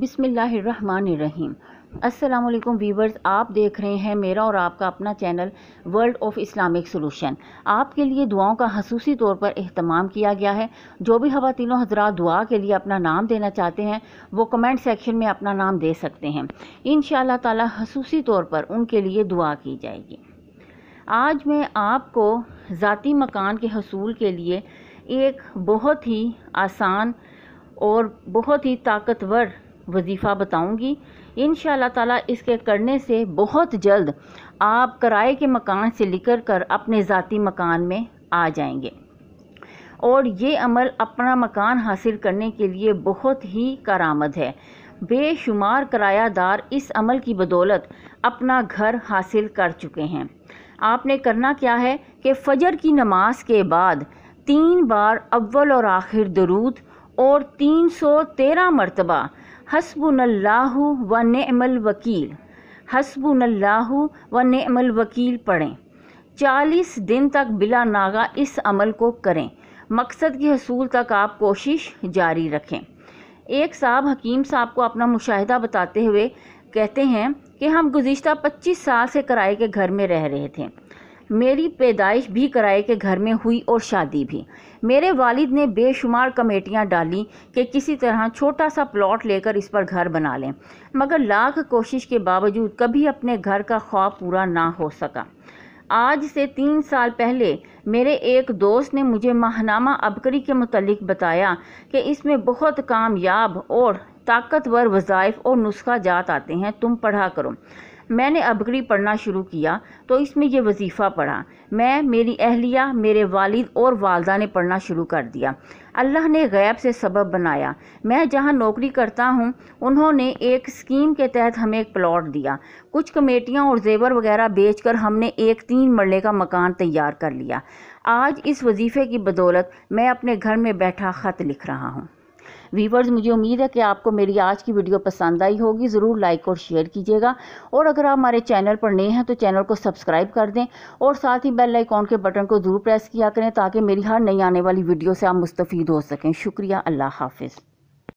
बिसमीम असलम वीवर्स आप देख रहे हैं मेरा और आपका अपना channel world of Islamic solution आपके लिए दुआओं का खसूसी तौर पर अहतमाम किया गया है जो भी खातिनों हजरा दुआ के लिए अपना नाम देना चाहते हैं वो कमेंट सेक्शन में अपना नाम दे सकते हैं इन ताला खसूसी तौर पर उनके लिए दुआ की जाएगी आज मैं आपको ज़ाती मकान के हसूल के लिए एक बहुत ही आसान और बहुत ही ताकतवर वजीफ़ा बताऊंगी इन ताला इसके करने से बहुत जल्द आप किराए के मकान से निकल कर अपने ज़ाती मकान में आ जाएंगे और ये अमल अपना मकान हासिल करने के लिए बहुत ही करामद है बेशुमार करायादार इस अमल की बदौलत अपना घर हासिल कर चुके हैं आपने करना क्या है कि फ़जर की नमाज के बाद तीन बार अव्वल और आखिर दरूद और तीन सौ तेरह मरतबा हसबुल्लाह व नमल वकील हसबुल्लाह व नमल वकील पढ़ें चालीस दिन तक बिला नागा इस अमल को करें मकसद के हसूल तक आप कोशिश जारी रखें एक साहब हकीम साहब को अपना मुशाहिदा बताते हुए कहते हैं कि हम गुज्त 25 साल से किराए के घर में रह रहे थे मेरी पैदाइश भी कराए के घर में हुई और शादी भी मेरे वालिद ने बेशुमार कमेटियां डाली कि किसी तरह छोटा सा प्लॉट लेकर इस पर घर बना लें मगर लाख कोशिश के बावजूद कभी अपने घर का ख्वाब पूरा ना हो सका आज से तीन साल पहले मेरे एक दोस्त ने मुझे माहनामा अबकरी के मतलब बताया कि इसमें बहुत कामयाब और ताकतवर वज़ाइफ और नुस्खा जात आते हैं तुम पढ़ा करो मैंने अबकरी पढ़ना शुरू किया तो इसमें यह वजीफ़ा पढ़ा मैं मेरी अहलिया मेरे वालिद और वालदा ने पढ़ना शुरू कर दिया अल्लाह ने गैब से सबब बनाया मैं जहाँ नौकरी करता हूँ उन्होंने एक स्कीम के तहत हमें एक प्लॉट दिया कुछ कमेटियाँ और जेवर वगैरह बेचकर हमने एक तीन मरले का मकान तैयार कर लिया आज इस वजीफ़े की बदौलत मैं अपने घर में बैठा ख़त लिख रहा हूँ वीवर्स मुझे उम्मीद है कि आपको मेरी आज की वीडियो पसंद आई होगी ज़रूर लाइक और शेयर कीजिएगा और अगर आप हमारे चैनल पर नए हैं तो चैनल को सब्सक्राइब कर दें और साथ ही बेल आइकॉन के बटन को ज़रूर प्रेस किया करें ताकि मेरी हर नई आने वाली वीडियो से आप मुस्तफ़ हो सकें शुक्रिया अल्लाह हाफिज़